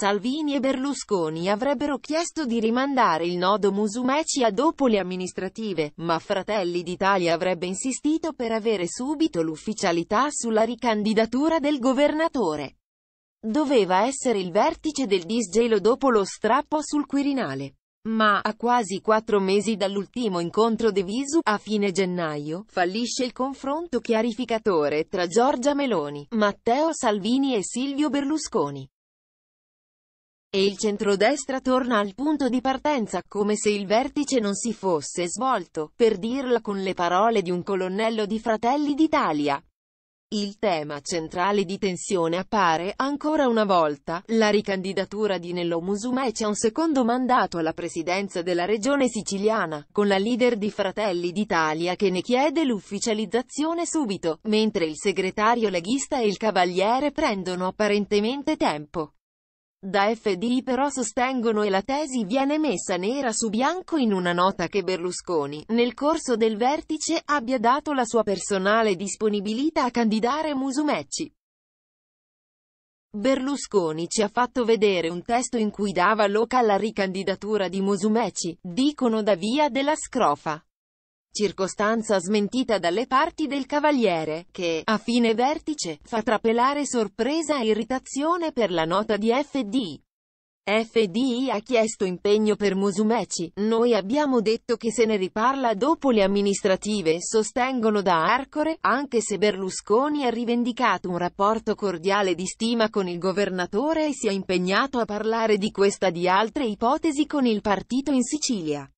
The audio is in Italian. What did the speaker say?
Salvini e Berlusconi avrebbero chiesto di rimandare il nodo Musumeci a dopo le amministrative, ma Fratelli d'Italia avrebbe insistito per avere subito l'ufficialità sulla ricandidatura del governatore. Doveva essere il vertice del disgelo dopo lo strappo sul Quirinale. Ma, a quasi quattro mesi dall'ultimo incontro deviso, a fine gennaio, fallisce il confronto chiarificatore tra Giorgia Meloni, Matteo Salvini e Silvio Berlusconi. E il centrodestra torna al punto di partenza, come se il vertice non si fosse svolto, per dirla con le parole di un colonnello di Fratelli d'Italia. Il tema centrale di tensione appare, ancora una volta, la ricandidatura di Nello Musumeci a un secondo mandato alla presidenza della regione siciliana, con la leader di Fratelli d'Italia che ne chiede l'ufficializzazione subito, mentre il segretario leghista e il cavaliere prendono apparentemente tempo. Da FDI però sostengono e la tesi viene messa nera su bianco in una nota che Berlusconi, nel corso del vertice, abbia dato la sua personale disponibilità a candidare Musumeci. Berlusconi ci ha fatto vedere un testo in cui dava l'oca alla ricandidatura di Musumeci, dicono da Via della Scrofa circostanza smentita dalle parti del Cavaliere, che, a fine vertice, fa trapelare sorpresa e irritazione per la nota di FD. FDI ha chiesto impegno per Musumeci, noi abbiamo detto che se ne riparla dopo le amministrative, sostengono da Arcore, anche se Berlusconi ha rivendicato un rapporto cordiale di stima con il governatore e si è impegnato a parlare di questa e di altre ipotesi con il partito in Sicilia.